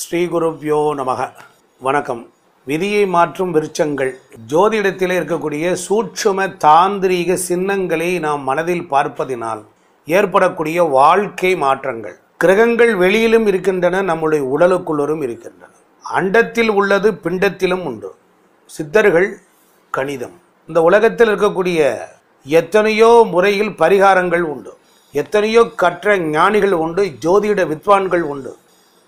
ஸ்ரீகுருப்யோ நமக வணக்கம் விதியை மாற்றும் விருட்சங்கள் ஜோதிடத்தில் இருக்கக்கூடிய சூட்சும தாந்திரீக சின்னங்களை நாம் மனதில் பார்ப்பதினால் ஏற்படக்கூடிய வாழ்க்கை மாற்றங்கள் கிரகங்கள் வெளியிலும் இருக்கின்றன நம்முடைய உடலுக்குள்ளரும் இருக்கின்றன அண்டத்தில் உள்ளது பிண்டத்திலும் உண்டு சித்தர்கள் கணிதம் இந்த உலகத்தில் இருக்கக்கூடிய எத்தனையோ முறையில் பரிகாரங்கள் உண்டு எத்தனையோ கற்ற ஞானிகள் உண்டு ஜோதிட வித்வான்கள் உண்டு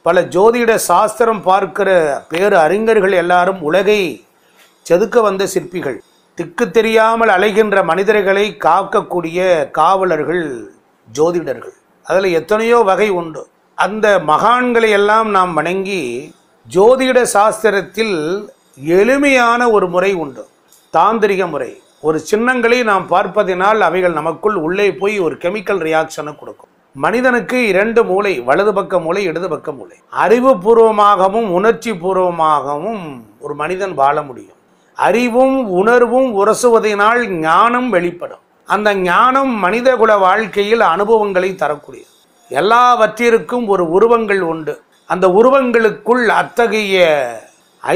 பல ஜோதிட சாஸ்திரம் பார்க்கிற பேரு அறிஞர்கள் எல்லாரும் உலகை செதுக்க வந்த சிற்பிகள் திக்கு தெரியாமல் அலைகின்ற மனிதர்களை காக்கக்கூடிய காவலர்கள் ஜோதிடர்கள் அதில் எத்தனையோ வகை உண்டு அந்த மகான்களை எல்லாம் நாம் வணங்கி ஜோதிட சாஸ்திரத்தில் எளிமையான ஒரு முறை உண்டு தாந்திரிக முறை ஒரு சின்னங்களை நாம் பார்ப்பதினால் அவைகள் நமக்குள் உள்ளே போய் ஒரு கெமிக்கல் ரியாக்ஷனை கொடுக்கும் மனிதனுக்கு இரண்டு மூளை வலது பக்க மூளை இடது பக்க மூளை அறிவுபூர்வமாகவும் உணர்ச்சி பூர்வமாகவும் ஒரு மனிதன் வாழ முடியும் அறிவும் உணர்வும் உரசுவதனால் ஞானம் வெளிப்படும் அந்த ஞானம் மனிதகுல வாழ்க்கையில் அனுபவங்களை தரக்கூடியது எல்லாவற்றிற்கும் ஒரு உருவங்கள் உண்டு அந்த உருவங்களுக்குள் அத்தகைய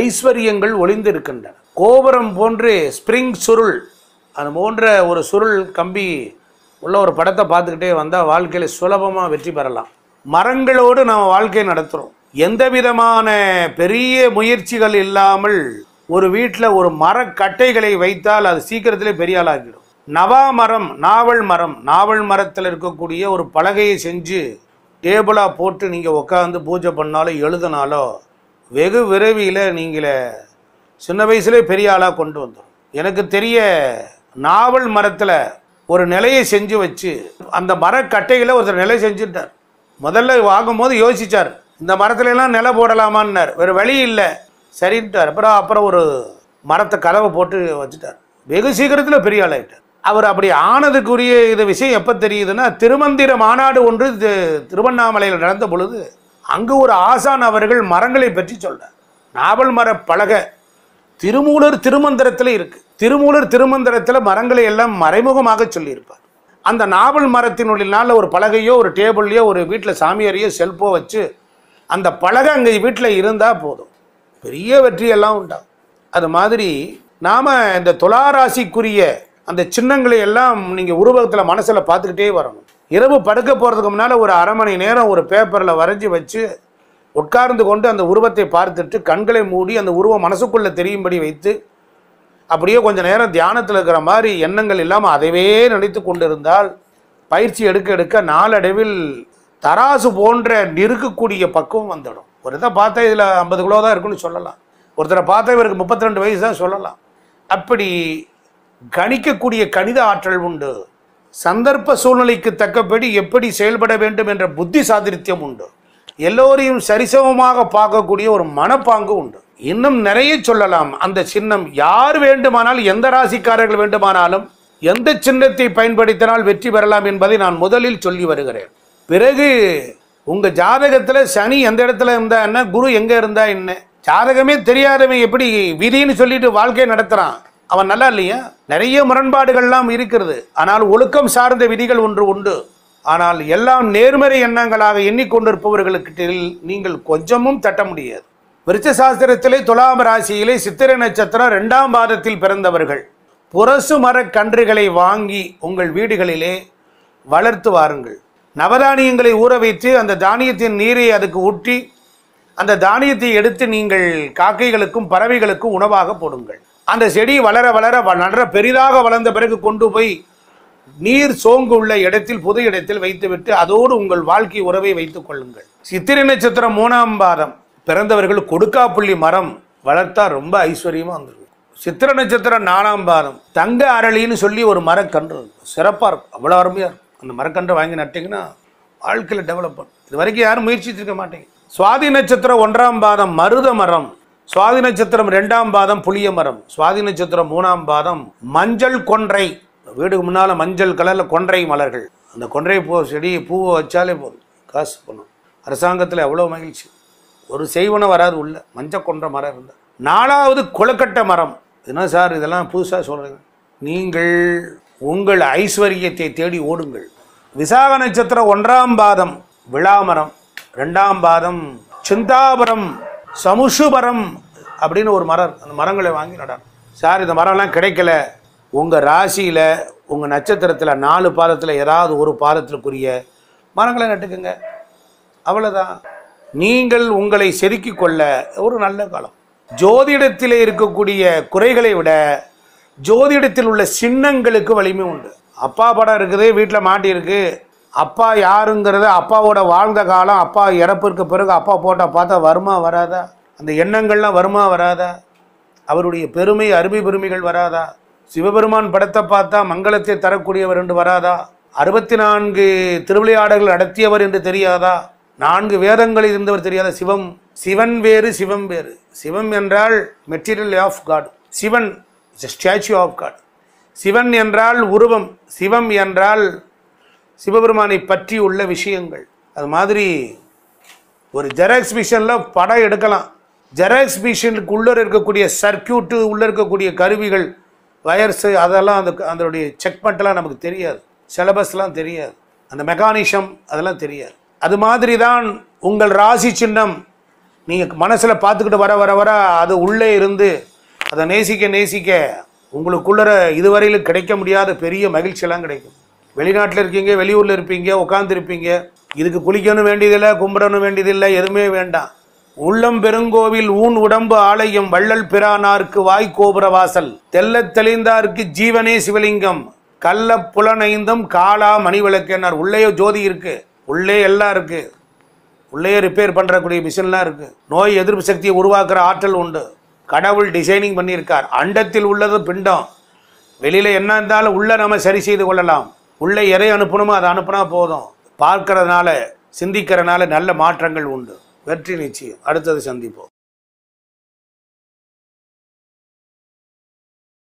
ஐஸ்வர்யங்கள் ஒளிந்திருக்கின்றன கோபுரம் போன்று ஸ்பிரிங் சுருள் அது போன்ற ஒரு சுருள் கம்பி உள்ள ஒரு படத்தை பார்த்துக்கிட்டே வந்தால் வாழ்க்கையில் சுலபமாக வெற்றி பெறலாம் மரங்களோடு நாம் வாழ்க்கை நடத்துகிறோம் எந்த விதமான பெரிய முயற்சிகள் இல்லாமல் ஒரு வீட்டில் ஒரு மரக்கட்டைகளை வைத்தால் அது சீக்கிரத்திலே பெரிய ஆளாகிடும் நவா மரம் நாவல் மரம் நாவல் மரத்தில் இருக்கக்கூடிய ஒரு பலகையை செஞ்சு டேபிளாக போட்டு நீங்கள் உட்காந்து பூஜை பண்ணாலோ எழுதினாலோ வெகு விரைவில் நீங்களே சின்ன வயசுலேயே பெரிய ஆளாக கொண்டு வந்துடும் எனக்கு தெரிய நாவல் மரத்தில் ஒரு நிலையை செஞ்சு வச்சு அந்த மரக்கட்டையில் ஒருத்தர் நிலை செஞ்சுட்டார் முதல்ல வாங்கும்போது யோசித்தார் இந்த மரத்துலலாம் நிலை போடலாமான்னார் வேறு வழி இல்லை சரின்ட்டார் அப்புறம் அப்புறம் ஒரு மரத்தை கதவை போட்டு வச்சுட்டார் வெகு சீக்கிரத்தில் பெரிய ஆளாயிட்டார் அவர் அப்படி ஆனதுக்குரிய இது விஷயம் எப்போ தெரியுதுன்னா திருமந்திர மாநாடு ஒன்று திருவண்ணாமலையில் நடந்த பொழுது அங்கு ஒரு ஆசான் அவர்கள் மரங்களை பற்றி சொல்றார் நாவல் மர பலகை திருமூலர் திருமந்திரத்தில் இருக்கு திருமூலர் திருமந்திரத்தில் மரங்களை எல்லாம் மறைமுகமாக சொல்லியிருப்பார் அந்த நாவல் மரத்தினுடைய ஒரு பலகையோ ஒரு டேபிள்லையோ ஒரு வீட்டில் சாமியாரையோ செல்போ வச்சு அந்த பலகை அங்கே வீட்டில் இருந்தால் போதும் பெரிய வெற்றியெல்லாம் உண்டாகும் அது மாதிரி நாம் இந்த துளாராசிக்குரிய அந்த சின்னங்களை எல்லாம் நீங்கள் உருவகத்தில் மனசில் பார்த்துக்கிட்டே வரணும் இரவு படுக்க போகிறதுக்கு முன்னால் ஒரு அரை மணி நேரம் ஒரு பேப்பரில் வரைஞ்சி வச்சு உட்கார்ந்து கொண்டு அந்த உருவத்தை பார்த்துட்டு கண்களை மூடி அந்த உருவம் மனசுக்குள்ளே தெரியும்படி வைத்து அப்படியே கொஞ்சம் நேரம் தியானத்தில் இருக்கிற மாதிரி எண்ணங்கள் இல்லாமல் அதைவே நினைத்து கொண்டிருந்தால் பயிற்சி எடுக்க எடுக்க நாளடைவில் தராசு போன்ற நெருக்கக்கூடிய பக்குவம் வந்துடும் ஒருத்தர் பார்த்தா இதில் ஐம்பது கிலோ தான் இருக்குன்னு சொல்லலாம் ஒருத்தரை பார்த்தா இவருக்கு முப்பத்தி ரெண்டு வயசு தான் சொல்லலாம் அப்படி கணிக்கக்கூடிய கணித ஆற்றல் உண்டு சந்தர்ப்ப சூழ்நிலைக்கு தக்கபடி எப்படி செயல்பட வேண்டும் என்ற புத்தி சாதித்தியம் உண்டு எல்லோரையும் சரிசமமாக பார்க்கக்கூடிய ஒரு மனப்பாங்கு உண்டு இன்னும் நிறைய சொல்லலாம் அந்த சின்னம் யார் வேண்டுமானால் எந்த ராசிக்காரர்கள் வேண்டுமானாலும் எந்த சின்னத்தை பயன்படுத்தினால் வெற்றி பெறலாம் என்பதை நான் முதலில் சொல்லி வருகிறேன் பிறகு உங்கள் ஜாதகத்தில் சனி எந்த இடத்துல இருந்தா என்ன குரு எங்கே இருந்தா என்ன ஜாதகமே தெரியாதவன் எப்படி விதின்னு சொல்லிட்டு வாழ்க்கை நடத்துகிறான் அவன் நல்லா இல்லையா நிறைய முரண்பாடுகள்லாம் இருக்கிறது ஆனால் ஒழுக்கம் சார்ந்த விதிகள் ஒன்று உண்டு ஆனால் எல்லாம் நேர்மறை எண்ணங்களாக எண்ணிக்கொண்டிருப்பவர்களுக்கு நீங்கள் கொஞ்சமும் தட்ட முடியாது விருச்சசாஸ்திரத்திலே துலாம் ராசியிலே சித்திரை நட்சத்திரம் ரெண்டாம் பாதத்தில் பிறந்தவர்கள் புரசு மரக்கன்றுகளை வாங்கி உங்கள் வீடுகளிலே வளர்த்து வாருங்கள் நவதானியங்களை ஊற வைத்து அந்த தானியத்தின் நீரை அதுக்கு ஊற்றி அந்த தானியத்தை எடுத்து நீங்கள் காக்கைகளுக்கும் பறவைகளுக்கும் உணவாக போடுங்கள் அந்த செடி வளர வளர நடர பெரிதாக வளர்ந்த பிறகு கொண்டு போய் நீர் சோங்கு உள்ள இடத்தில் புது இடத்தில் வைத்துவிட்டு அதோடு உங்கள் வாழ்க்கை உறவை வைத்துக் கொள்ளுங்கள் சித்திரை நட்சத்திரம் மூணாம் பாதம் பிறந்தவர்கள் கொடுக்காப்புள்ளி மரம் வளர்த்தா ரொம்ப ஐஸ்வர்யமா வந்துருக்கும் சித்திர நட்சத்திரம் நாலாம் பாதம் தங்க அரளின்னு சொல்லி ஒரு மரக்கன்று இருக்கும் சிறப்பாக இருக்கும் அவ்வளோ அருமையாக இருக்கும் அந்த மரக்கன்று வாங்கி நட்டிங்கன்னா வாழ்க்கையில் டெவலப் பண்ணும் இது வரைக்கும் யாரும் முயற்சித்திருக்க மாட்டேங்க சுவாதி நட்சத்திரம் ஒன்றாம் பாதம் மருத மரம் சுவாதி நட்சத்திரம் ரெண்டாம் பாதம் புளிய மரம் சுவாதி நட்சத்திரம் மூணாம் பாதம் மஞ்சள் கொன்றை வீடுக்கு முன்னால் மஞ்சள் கலரில் கொன்றை மலர்கள் அந்த கொன்றை பூ செடி பூவை வச்சாலே போதும் காசு பண்ணும் அரசாங்கத்தில் எவ்வளோ மகிழ்ச்சி ஒரு செய்வனம் வராது உள்ள மஞ்சள் கொன்ற மரம் இருந்தால் நாலாவது கொலக்கட்டை மரம் என்ன சார் இதெல்லாம் புதுசாக சொல்கிறீங்க நீங்கள் உங்கள் ஐஸ்வர்யத்தை தேடி ஓடுங்கள் விசாக நட்சத்திரம் ஒன்றாம் பாதம் விழாமரம் ரெண்டாம் பாதம் சிந்தாபரம் சமுஷுபரம் அப்படின்னு ஒரு மரம் அந்த மரங்களை வாங்கி நடார் சார் இந்த மரம்லாம் கிடைக்கல உங்கள் ராசியில் உங்கள் நட்சத்திரத்தில் நாலு பாதத்தில் ஏதாவது ஒரு பாதத்திற்குரிய மரங்களை நட்டுக்குங்க அவ்வளோதான் நீங்கள் உங்களை செதுக்கி கொள்ள ஒரு நல்ல காலம் ஜோதிடத்தில் இருக்கக்கூடிய குறைகளை விட ஜோதிடத்தில் உள்ள சின்னங்களுக்கு வலிமை உண்டு அப்பா படம் இருக்குது வீட்டில் மாட்டியிருக்கு அப்பா யாருங்கிறத அப்பாவோட வாழ்ந்த காலம் அப்பா இறப்பிற்கு பிறகு அப்பா போட்டால் பார்த்தா வருமா வராதா அந்த எண்ணங்கள்லாம் வருமா வராதா அவருடைய பெருமை அருமை பெருமைகள் வராதா சிவபெருமான் படத்தை பார்த்தா மங்களத்தை தரக்கூடியவர் என்று வராதா அறுபத்தி நான்கு திருவிளையாடல்கள் நடத்தியவர் என்று தெரியாதா நான்கு வேதங்களில் இருந்தவர் தெரியாத சிவம் சிவன் வேறு சிவம் வேறு சிவம் என்றால் material of God Sivan statue of God Sivan என்றால் உருவம் சிவம் என்றால் சிவபெருமானை பற்றி உள்ள விஷயங்கள் அது மாதிரி ஒரு ஜெராக்ஸ் மிஷினில் படம் எடுக்கலாம் ஜெராக்ஸ் மிஷினுக்கு உள்ளே இருக்கக்கூடிய சர்க்கியூட்டு உள்ளே இருக்கக்கூடிய கருவிகள் வயர்ஸு அதெல்லாம் அந்த அதனுடைய செக்மெண்ட்லாம் நமக்கு தெரியாது சிலபஸ்லாம் தெரியாது அந்த மெக்கானிசம் அதெல்லாம் தெரியாது அது மாதிரி தான் உங்கள் ராசி சின்னம் நீங்கள் மனசில் பார்த்துக்கிட்டு வர வர வர அது உள்ளே இருந்து அதை நேசிக்க நேசிக்க உங்களுக்குள்ளற இதுவரையில் கிடைக்க முடியாத பெரிய மகிழ்ச்சியெல்லாம் கிடைக்கும் வெளிநாட்டில் இருக்கீங்க வெளியூரில் இருப்பீங்க உட்காந்துருப்பீங்க இதுக்கு குளிக்கணும் வேண்டியதில்லை கும்பிடணும் வேண்டியதில்லை எதுவுமே வேண்டாம் உள்ளம் பெருங்கோவில் ஊன் உடம்பு ஆலயம் வள்ளல் பிரானார்க்கு கோபுர வாசல் தெல்ல தெளிந்தார்க்கு ஜீவனே சிவலிங்கம் கள்ள புலனைந்தும் காலா மணிவிளக்கேனார் உள்ளேயோ ஜோதி இருக்கு உள்ளே எல்லாம் இருக்கு உள்ளேயே ரிப்பேர் பண்ணுறக்கூடிய மிஷின்லாம் இருக்கு நோய் எதிர்ப்பு சக்தியை உருவாக்குற ஆற்றல் உண்டு கடவுள் டிசைனிங் பண்ணியிருக்கார் அண்டத்தில் உள்ளது பிண்டம் வெளியில் என்ன இருந்தாலும் உள்ளே நம்ம சரி செய்து கொள்ளலாம் உள்ளே எதை அனுப்பணுமோ அதை அனுப்புனா போதும் பார்க்கறதுனால சிந்திக்கிறதுனால நல்ல மாற்றங்கள் உண்டு வெற்றி நிச்சயம் அடுத்தது சந்திப்போம்